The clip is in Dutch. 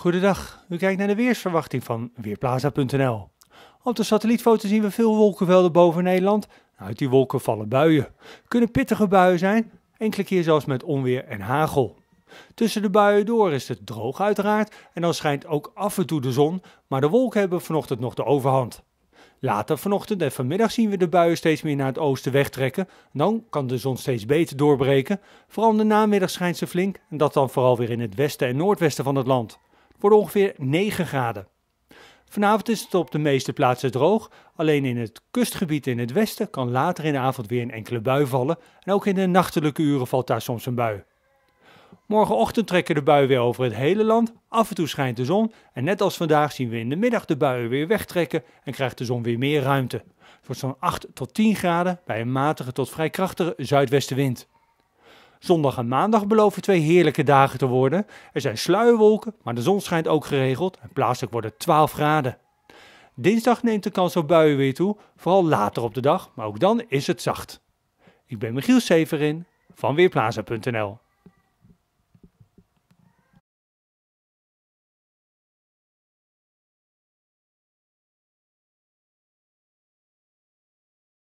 Goedendag, u kijkt naar de weersverwachting van Weerplaza.nl. Op de satellietfoto zien we veel wolkenvelden boven Nederland. Uit die wolken vallen buien. Kunnen pittige buien zijn, enkele keer zelfs met onweer en hagel. Tussen de buien door is het droog uiteraard en dan schijnt ook af en toe de zon, maar de wolken hebben vanochtend nog de overhand. Later vanochtend en vanmiddag zien we de buien steeds meer naar het oosten wegtrekken. Dan kan de zon steeds beter doorbreken. Vooral in de namiddag schijnt ze flink en dat dan vooral weer in het westen en noordwesten van het land voor ongeveer 9 graden. Vanavond is het op de meeste plaatsen droog, alleen in het kustgebied in het westen kan later in de avond weer een enkele bui vallen en ook in de nachtelijke uren valt daar soms een bui. Morgenochtend trekken de buien weer over het hele land, af en toe schijnt de zon en net als vandaag zien we in de middag de buien weer wegtrekken en krijgt de zon weer meer ruimte. Het wordt zo'n 8 tot 10 graden bij een matige tot vrij krachtige zuidwestenwind. Zondag en maandag beloven twee heerlijke dagen te worden. Er zijn sluierwolken, maar de zon schijnt ook geregeld en plaatselijk wordt het 12 graden. Dinsdag neemt de kans op buien weer toe, vooral later op de dag, maar ook dan is het zacht. Ik ben Michiel Severin van Weerplaza.nl